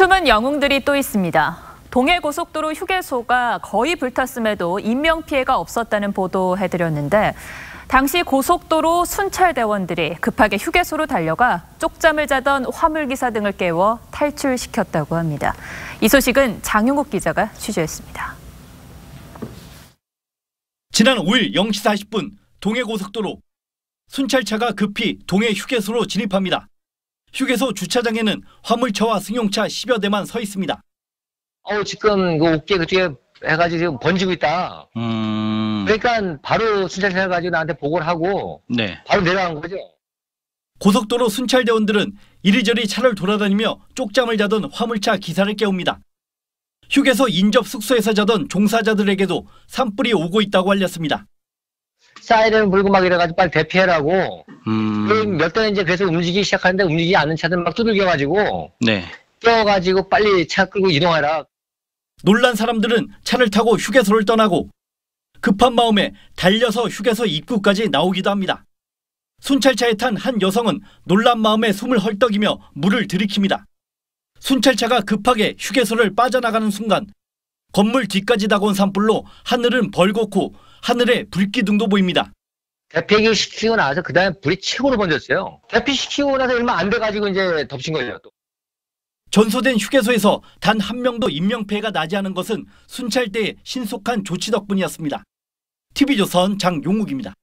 숨은 영웅들이 또 있습니다. 동해 고속도로 휴게소가 거의 불탔음에도 인명피해가 없었다는 보도해드렸는데 당시 고속도로 순찰대원들이 급하게 휴게소로 달려가 쪽잠을 자던 화물기사 등을 깨워 탈출시켰다고 합니다. 이 소식은 장윤국 기자가 취재했습니다. 지난 5일 0시 40분 동해 고속도로 순찰차가 급히 동해 휴게소로 진입합니다. 휴게소 주차장에는 화물차와 승용차 10여 대만 서 있습니다. 어, 지금 그 옥계 그 뒤에 해가지고 지금 번지고 있다. 음... 그러니까 바로 순찰 해가지고 나한테 보고를 하고 네. 바로 내려간 거죠. 고속도로 순찰대원들은 이리저리 차를 돌아다니며 쪽잠을 자던 화물차 기사를 깨웁니다. 휴게소 인접 숙소에서 자던 종사자들에게도 산불이 오고 있다고 알렸습니다. 사이렌 불구막이라가지고 빨리 대피해라고 음. 몇 대는 이제 그래서 움직이기 시작하는데 움직이지 않는 차들 막 두들겨가지고 네. 뛰어가지고 빨리 차 끌고 이동하라. 놀란 사람들은 차를 타고 휴게소를 떠나고 급한 마음에 달려서 휴게소 입구까지 나오기도 합니다. 순찰차에 탄 한 여성은 놀란 마음에 숨을 헐떡이며 물을 들이킵니다. 순찰차가 급하게 휴게소를 빠져나가는 순간 건물 뒤까지 다가온 산불로 하늘은 벌겋고 하늘에 불기둥도 보입니다. 대피기 시키고 나서 그 다음에 불이 최고로 번졌어요. 대피시키고 나서 얼마 안 돼가지고 이제 덮친 거예요. 또. 전소된 휴게소에서 단 한 명도 인명피해가 나지 않은 것은 순찰대의 신속한 조치 덕분이었습니다. TV조선 장용욱입니다.